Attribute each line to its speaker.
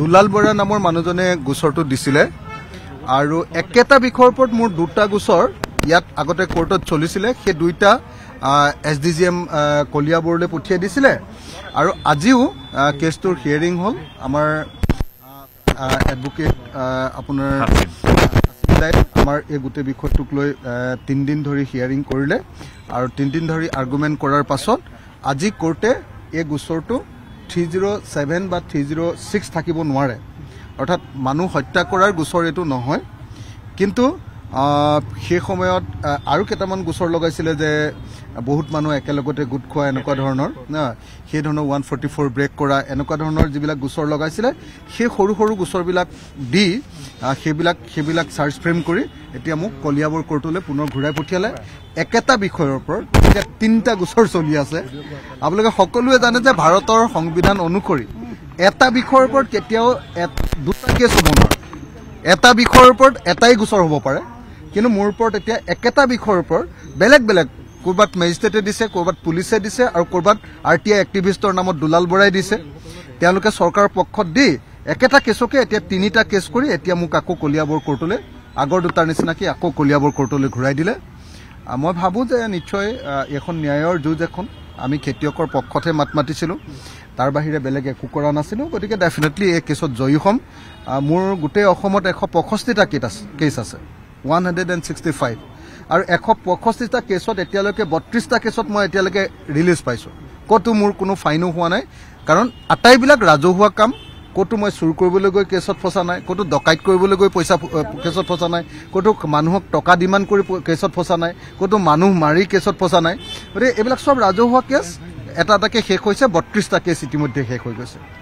Speaker 1: দুলাল বৰা নামৰ মানুহজনে গোচৰটো দিছিলে আৰু একেটা বিষয়ৰ ওপৰত মোৰ দুটা গোচৰ ইয়াত আগতে কোৰ্টত চলিছিলে সেই দুইটা এছ ডি জি এম কলিয়া বৰলৈ পঠিয়াই দিছিলে আৰু আজিও কেছটোৰ হিয়াৰিং হ'ল আমাৰ এডভোকেট আপোনাৰ আমাৰ এই গোটেই বিষয়টোক লৈ তিনিদিন ধৰি হিয়াৰিং কৰিলে আৰু তিনিদিন ধৰি আৰ্গুমেণ্ট কৰাৰ পাছত আজি কোৰ্টে এই গোচৰটো থ্ৰী জিৰ' ছেভেন বা থ্ৰী জিৰ' ছিক্স থাকিব নোৱাৰে অৰ্থাৎ মানুহ হত্যা কৰাৰ গোচৰ এইটো নহয় কিন্তু সেই সময়ত আৰু কেইটামান গোচৰ লগাইছিলে যে বহুত মানুহ একেলগতে গোট খোৱা এনেকুৱা ধৰণৰ সেই ধৰণৰ ওৱান ফৰ্টি ফ'ৰ ব্ৰেক কৰা এনেকুৱা ধৰণৰ যিবিলাক গোচৰ লগাইছিলে সেই সৰু সৰু গোচৰবিলাক দি সেইবিলাক সেইবিলাক চাৰ্জ ফ্ৰেম কৰি এতিয়া মোক কলিয়াবৰ কৰ্টলৈ পুনৰ ঘূৰাই পঠিয়ালে একেটা বিষয়ৰ ওপৰত এতিয়া তিনিটা গোচৰ চলি আছে আপোনালোকে সকলোৱে জানে যে ভাৰতৰ সংবিধান অনুসৰি এটা বিষয়ৰ ওপৰত কেতিয়াও দুটা কেছ হ'ব নোৱাৰে এটা বিষয়ৰ ওপৰত এটাই গোচৰ হ'ব পাৰে কিন্তু মোৰ ওপৰত এতিয়া একেটা বিষয়ৰ ওপৰত বেলেগ বেলেগ ক'ৰবাত মেজিষ্ট্ৰেটে দিছে ক'ৰবাত পুলিচে দিছে আৰু ক'ৰবাত আৰ টি আই এক্টিভিষ্টৰ নামত দুলাল বৰাই দিছে তেওঁলোকে চৰকাৰৰ পক্ষত দি একেটা কেছকে এতিয়া তিনিটা কেছ কৰি এতিয়া মোক আকৌ কলিয়াবৰ কোৰ্টলৈ আগৰ দুটাৰ নিচিনাকৈ আকৌ কলিয়াবৰ কোৰ্টলৈ ঘূৰাই দিলে মই ভাবোঁ যে নিশ্চয় এখন ন্যায়ৰ যুঁজ এখন আমি খেতিয়কৰ পক্ষতহে মাত মাতিছিলোঁ তাৰ বাহিৰে বেলেগ একো কৰা নাছিলোঁ গতিকে ডেফিনেটলি এই কেছত জয়ী হ'ম মোৰ গোটেই অসমত এশ পয়ষষ্ঠিটা কেছ আছে কেছ আছে one hundred and sixty five আৰু এশ পঁয়ষষ্ঠিটা কেছত এতিয়ালৈকে বত্ৰিছটা কেছত মই এতিয়ালৈকে ৰিলিজ পাইছোঁ ক'তো মোৰ কোনো ফাইনো হোৱা নাই কাৰণ আটাইবিলাক ৰাজহুৱা কাম ক'তো মই চুৰ কৰিবলৈ গৈ কেছত ফচা নাই ক'তো ডকাইত কৰিবলৈ গৈ পইচা কেছত ফচা নাই ক'তো মানুহক টকা ডিমাণ্ড কৰি কেছত ফচা নাই ক'তো মানুহ মাৰি কেছত ফচা নাই গতিকে এইবিলাক চব ৰাজহুৱা কেছ এটা এটাকৈ শেষ হৈছে বত্ৰিছটা কেছ ইতিমধ্যে শেষ হৈ গৈছে